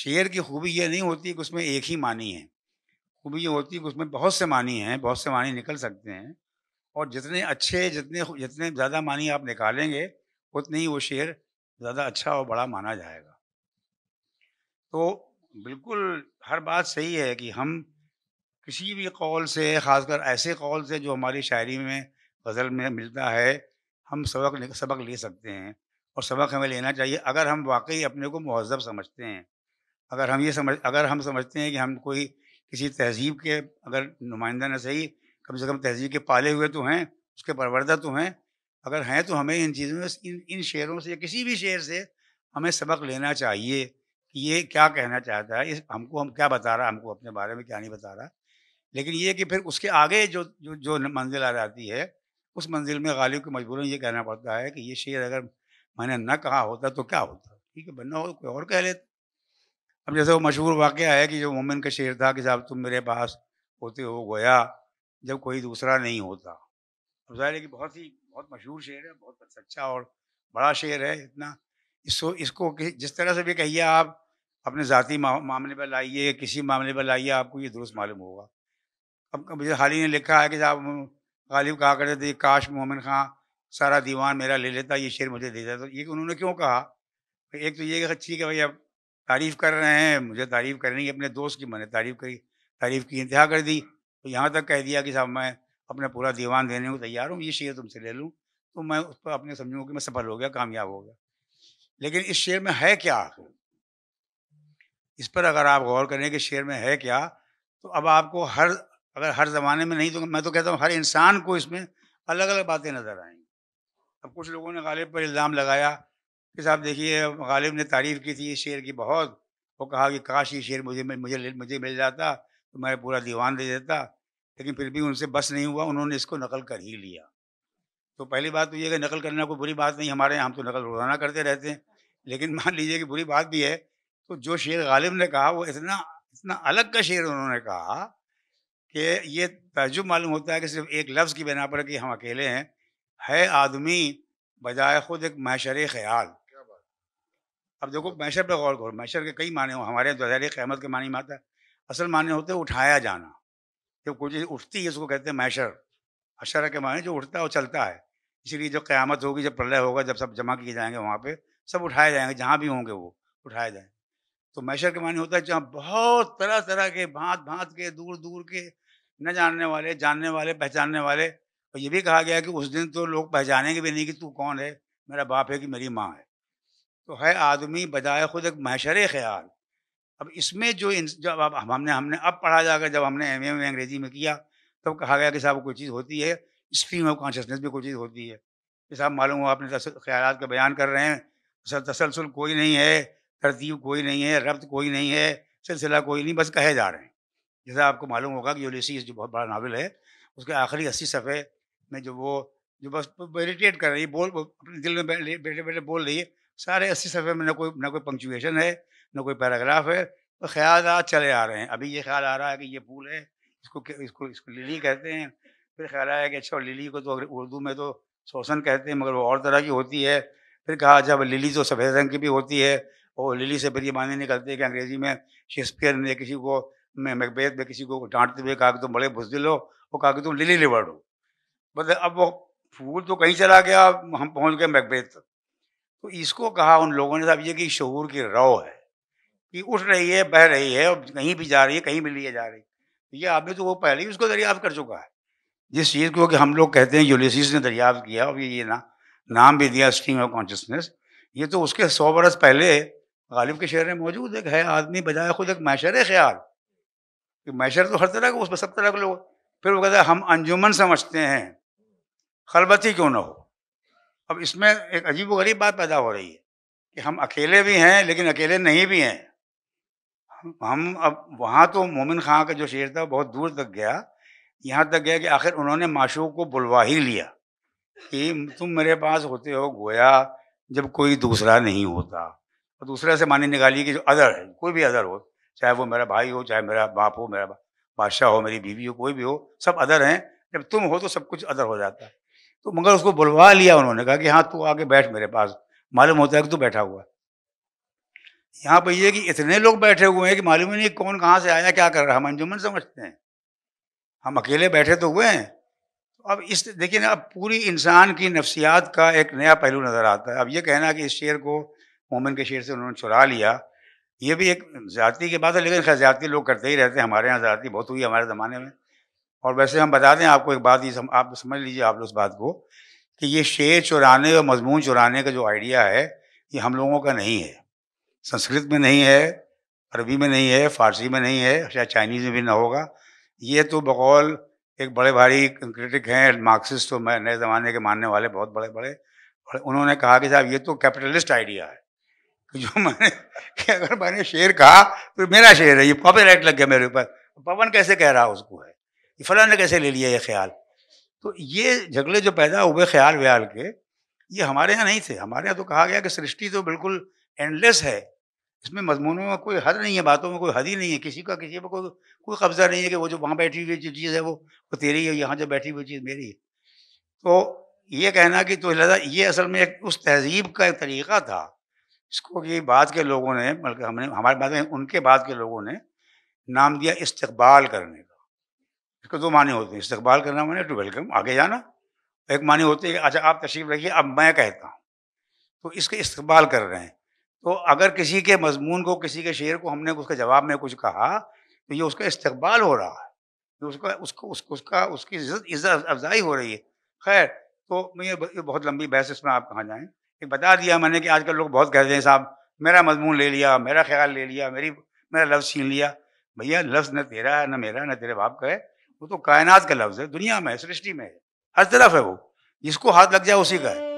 शेर की खूबी ये नहीं होती कि उसमें एक ही मानी है खूबी ये होती है कि उसमें बहुत से मानी हैं बहुत से मानी निकल सकते हैं और जितने अच्छे जितने जितने ज़्यादा मानी आप निकालेंगे उतने ही वो शेर ज़्यादा अच्छा और बड़ा माना जाएगा तो बिल्कुल हर बात सही है कि हम किसी भी कौल से ख़ासकर ऐसे कौल से जो हमारी शायरी में गज़ल में मिलता है हम सबक सबक ले सकते हैं और सबक हमें लेना चाहिए अगर हम वाकई अपने को महजब समझते हैं अगर हम ये समझ अगर हम समझते हैं कि हम कोई किसी तहजीब के अगर नुमाइंदा न सही कम से कम तहजीब के पाले हुए तो हैं उसके परवरदा तो हैं अगर हैं तो हमें इन चीज़ों में इन इन शेरों से या किसी भी शेर से हमें सबक लेना चाहिए कि ये क्या कहना चाहता है इस हमको हम क्या बता रहा है हमको अपने बारे में क्या नहीं बता रहा लेकिन ये कि फिर उसके आगे जो जो जो मंजिल आ जाती है उस मंजिल में गालिब को मजबूरन ये कहना पड़ता है कि ये शेर अगर मैंने न कहा होता तो क्या होता ठीक है बनना हो कोई और कह लेता अब जैसे वो मशहूर वाक़ है कि जो मोमिन का शेर था कि साहब तुम मेरे पास होते हो गोया जब कोई दूसरा नहीं होता अब जाहिर है कि बहुत ही बहुत मशहूर शेर है बहुत सच्चा और बड़ा शेर है इतना इसको इसको जिस तरह से भी कहिए आप अपने ज़ाती मामले पर लाइए किसी मामले पर लाइए आपको ये दुरुस्त मालूम होगा अब मुझे हाल ही ने लिखा है कि साहब गालिब कहा करते थे काश मोमिन खां सारा दीवान मेरा ले लेता ये शेर मुझे दे देता तो ये उन्होंने क्यों कहा एक तो ये ठीक है भाई अब तारीफ़ कर रहे हैं मुझे तारीफ़ करनी है अपने दोस्त की मैंने तारीफ़ करी तारीफ़ की इंतहा कर दी तो यहाँ तक कह दिया कि साहब मैं अपना पूरा दीवान देने को तैयार हूँ ये शेयर तुमसे ले लूँ तो मैं उस पर अपने समझूँ कि मैं सफल हो गया कामयाब हो गया लेकिन इस शेर में है क्या इस पर अगर आप गौर करें कि शेर में है क्या तो अब आपको हर अगर हर ज़माने में नहीं तो मैं तो कहता हूँ हर इंसान को इसमें अलग अलग बातें नज़र आएंगी अब कुछ लोगों ने गालिब पर इल्ज़ाम लगाया कि साहब देखिए गालिब ने तारीफ़ की थी इस शेर की बहुत वो कहा कि काश ये शेर मुझे मुझे मुझे मिल जाता तो मैं पूरा दीवान दे देता लेकिन फिर भी उनसे बस नहीं हुआ उन्होंने इसको नकल कर ही लिया तो पहली बात तो ये कि नकल करना कोई बुरी बात नहीं हमारे यहाँ हम तो नकल रोजाना करते रहते हैं लेकिन मान लीजिए कि बुरी बात भी है तो जो शेर गालिब ने कहा वो इतना इतना अलग का शेर उन्होंने कहा कि ये तजुब मालूम होता है कि सिर्फ एक लफ्ज़ की बिना पर कि हम अकेले हैं है आदमी बजाय ख़ुद एक मैशर ख्याल अब देखो मैशर पर गौर करो मैशर के कई माने हो हमारे दोहरे क़्यामत के मानी माता असल माने होते उठाया जाना जब कोई चीज़ उठती है उसको कहते हैं मैशर अशर के माने जो उठता है वो चलता है इसीलिए जो क़्यामत होगी जब प्रलय होगा जब सब जमा किए जाएंगे वहाँ पर सब उठाए जाएंगे जहाँ भी होंगे वो उठाए जाएंगे तो मैशर के माने होता है जहाँ बहुत तरह तरह के भांत भांत के दूर दूर के न जानने वाले जानने वाले पहचानने वाले और ये भी कहा गया कि उस दिन तो लोग पहचानेंगे भी नहीं कि तू कौन है मेरा बाप है कि मेरी माँ है तो है आदमी बजाय खुद एक महशर ख्याल अब इसमें जो जब अब हमने हमने अब पढ़ा जाकर जब हमने एम में अंग्रेजी में किया तब तो कहा गया कि साहब कोई चीज़ होती है स्ट्रीम ऑफ कॉन्शसनेस भी कोई चीज़ होती है कि साहब मालूम हो आपने ख्याल का बयान कर रहे हैं सर तसलसल कोई नहीं है तरतीब कोई नहीं है रब्त कोई नहीं है सिलसिला कोई नहीं बस कहे जा रहे हैं जैसा आपको मालूम होगा कि योलिस जो बहुत बड़ा नावल है उसके आखिरी अस्सी सफ़े में जो वो जो बस मेडिटेट कर रही है बोल अपने दिल में बैठे बैठे बोल रही है सारे अस्सी सफ़े में ना कोई ना कोई पंक्चुएशन है ना कोई पैराग्राफ है और तो ख्याल चले आ रहे हैं अभी ये ख्याल आ रहा है कि ये फूल है इसको इसको इसको लिली कहते हैं फिर ख्याल आया कि अच्छा लिली को तो उर्दू में तो शोषण कहते हैं मगर वो और तरह की होती है फिर कहा जब अच्छा, लिली तो सफ़ेद रंग की भी होती है और लिली से फिर ये माने निकलते हैं कि अंग्रेजी में शेक्सपियर ने किसी को मैं मकबेद में किसी को डांटते हुए कहा कि तुम बड़े भुजदिल हो और कहा कि तुम लिली लिवर्ड हो मतलब अब वो फूल तो कहीं चला गया हम पहुंच गए मकबेद तक तो इसको कहा उन लोगों ने साहब ये कि शहूर की रौ है कि उठ रही है बह रही है और कहीं भी जा रही है कहीं भी लिए जा रही है ये आदमी तो वो पहले ही उसको दरियाफ्त कर चुका है जिस चीज़ को कि हम लोग कहते हैं यूलिसिस ने दरियाफ्त किया और ये ये ना नाम भी दिया स्ट्रीम ऑफ कॉन्शियसनेस ये तो उसके सौ बरस पहले गालिब के शहर में मौजूद एक है आदमी बजाय खुद एक मैशर ख्याल कि मैशर तो हर तरह का उस सब तरह के लोग फिर वो कहते हैं हम अंजुमन समझते हैं खलबती क्यों ना हो अब इसमें एक अजीब गरीब बात पैदा हो रही है कि हम अकेले भी हैं लेकिन अकेले नहीं भी हैं हम अब वहाँ तो मोमिन खां का जो शेर था बहुत दूर तक गया यहाँ तक गया कि आखिर उन्होंने माशूक को बुलवा ही लिया कि तुम मेरे पास होते हो गोया जब कोई दूसरा नहीं होता और दूसरे से मानी निकाली कि जो अदर है कोई भी अदर हो चाहे वो मेरा भाई हो चाहे मेरा बाप हो मेरा बादशाह हो मेरी बीवी हो कोई भी हो सब अदर हैं जब तुम हो तो सब कुछ अदर हो जाता है तो मगर उसको बुलवा लिया उन्होंने कहा कि हाँ तू आके बैठ मेरे पास मालूम होता है कि तू बैठा हुआ यहाँ पर यह कि इतने लोग बैठे हुए हैं कि मालूम ही नहीं कौन कहाँ से आया क्या कर रहा है हम अंजुमन समझते हैं हम अकेले बैठे तो हुए हैं तो अब इस देखिए ना अब पूरी इंसान की नफसियात का एक नया पहलू नज़र आता है अब ये कहना कि इस शेर को मोमिन के शेर से उन्होंने चुरा लिया ये भी एक ज़्यादा की बात है लेकिन ख्याल लोग करते ही रहते हैं हमारे यहाँ ज़्यादा बहुत हुई हमारे ज़माने में और वैसे हम बता दें आपको एक बात ये सम, आप समझ लीजिए आप लोग इस बात को कि ये शेर चुराने और मजमून चुराने का जो आइडिया है ये हम लोगों का नहीं है संस्कृत में नहीं है अरबी में नहीं है फारसी में नहीं है शायद चाइनीज़ में भी ना होगा ये तो बकौल एक बड़े भारी क्रिटिक हैं मार्क्सिस्ट तो मैं नए ज़माने के मानने वाले बहुत बड़े बड़े और उन्होंने कहा कि साहब ये तो कैपिटलिस्ट आइडिया है कि जो मैंने कि अगर मैंने शेर कहा तो मेरा शेर है ये कॉपी लग गया मेरे ऊपर पवन कैसे कह रहा उसको है कि फला ने कैसे ले लिया ये ख्याल तो ये झगड़े जो पैदा हुए ख्याल व्याल के ये हमारे यहाँ नहीं थे हमारे यहाँ तो कहा गया कि सृष्टि तो बिल्कुल एंडलेस है इसमें मजमूनों में कोई हद नहीं है बातों में कोई हद ही नहीं है किसी का किसी पर कोई कोई कब्जा नहीं है कि वो जो वहाँ बैठी हुई जो चीज़ है वो वो तेरी है यहाँ जो बैठी हुई चीज़ मेरी है तो ये कहना कि तो लिहाजा ये असल में एक उस तहजीब का एक तरीक़ा था इसको कि बाद के लोगों ने बल्कि हमने हमारे बाद में उनके बाद के लोगों ने नाम दिया इस्तबाल करने का इसको दो माने होते हैं इस्तकबाल करना माने टू वेलकम आगे जाना एक माने होते हैं अच्छा आप तशरीफ रखिए अब मैं कहता हूँ तो इसके इस्तकबाल कर रहे हैं तो अगर किसी के मजमून को किसी के शेर को हमने उसके जवाब में कुछ कहा तो ये उसका इस्तकबाल हो रहा है तो उसका उसको उसको उसका उसकी इज्जत अफजाई हो रही है खैर तो ये बहुत लंबी बहस इसमें आप कहाँ जाएँ एक बता दिया मैंने कि आजकल लोग बहुत कहते हैं साहब मेरा मजमून ले लिया मेरा ख्याल ले लिया मेरी मेरा लफ्ज़ छीन लिया भैया लफ्ज़ न तेरा है ना मेरा ना तेरे बाप का है वो तो कायनात का लफ्ज़ है दुनिया में सृष्टि में है हर तरफ है वो जिसको हाथ लग जाए उसी का है